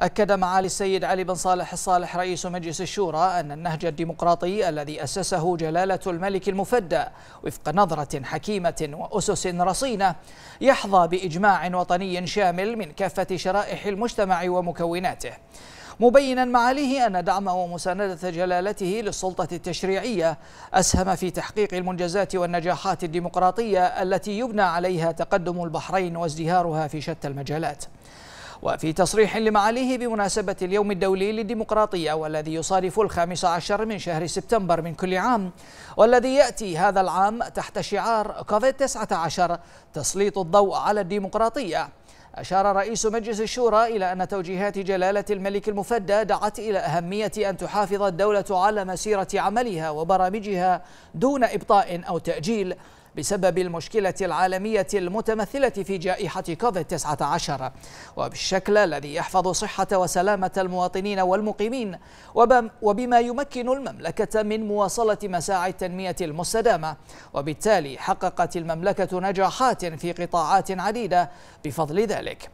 أكد معالي السيد علي بن صالح الصالح رئيس مجلس الشورى أن النهج الديمقراطي الذي أسسه جلالة الملك المفدى وفق نظرة حكيمة وأسس رصينة يحظى بإجماع وطني شامل من كافة شرائح المجتمع ومكوناته مبينا معاليه أن دعم ومساندة جلالته للسلطة التشريعية أسهم في تحقيق المنجزات والنجاحات الديمقراطية التي يبنى عليها تقدم البحرين وازدهارها في شتى المجالات وفي تصريح لمعاليه بمناسبة اليوم الدولي للديمقراطية والذي يصادف الخامس عشر من شهر سبتمبر من كل عام والذي يأتي هذا العام تحت شعار كوفيد 19 تسليط الضوء على الديمقراطية أشار رئيس مجلس الشورى إلى أن توجيهات جلالة الملك المفدى دعت إلى أهمية أن تحافظ الدولة على مسيرة عملها وبرامجها دون إبطاء أو تأجيل بسبب المشكلة العالمية المتمثلة في جائحة كوفيد-19 وبالشكل الذي يحفظ صحة وسلامة المواطنين والمقيمين وبما يمكن المملكة من مواصلة مساعي التنمية المستدامة وبالتالي حققت المملكة نجاحات في قطاعات عديدة بفضل ذلك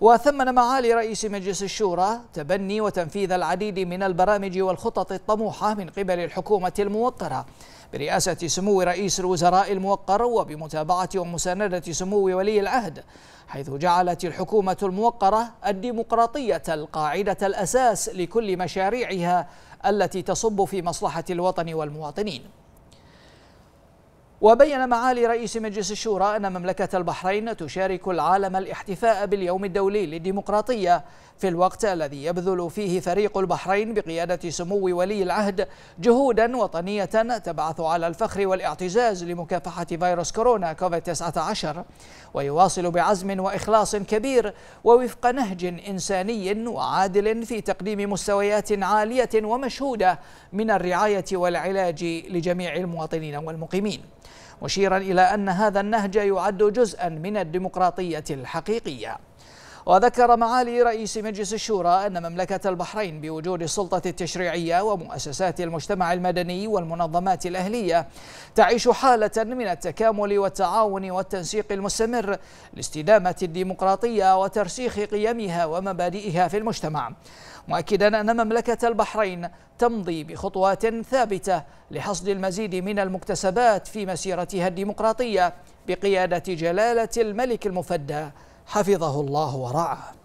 وثمن معالي رئيس مجلس الشورى تبني وتنفيذ العديد من البرامج والخطط الطموحة من قبل الحكومة الموقرة برئاسة سمو رئيس الوزراء الموقر وبمتابعة ومساندة سمو ولي العهد حيث جعلت الحكومة الموقرة الديمقراطية القاعدة الأساس لكل مشاريعها التي تصب في مصلحة الوطن والمواطنين وبين معالي رئيس مجلس الشورى أن مملكة البحرين تشارك العالم الاحتفاء باليوم الدولي للديمقراطية في الوقت الذي يبذل فيه فريق البحرين بقيادة سمو ولي العهد جهودا وطنية تبعث على الفخر والاعتزاز لمكافحة فيروس كورونا كوفيد-19 ويواصل بعزم وإخلاص كبير ووفق نهج إنساني وعادل في تقديم مستويات عالية ومشهودة من الرعاية والعلاج لجميع المواطنين والمقيمين مشيرا إلى أن هذا النهج يعد جزءا من الديمقراطية الحقيقية وذكر معالي رئيس مجلس الشورى أن مملكة البحرين بوجود السلطة التشريعية ومؤسسات المجتمع المدني والمنظمات الأهلية تعيش حالة من التكامل والتعاون والتنسيق المستمر لاستدامة الديمقراطية وترسيخ قيمها ومبادئها في المجتمع مؤكدا أن مملكة البحرين تمضي بخطوات ثابتة لحصد المزيد من المكتسبات في مسيرتها الديمقراطية بقيادة جلالة الملك المفدى حفظه الله ورعاه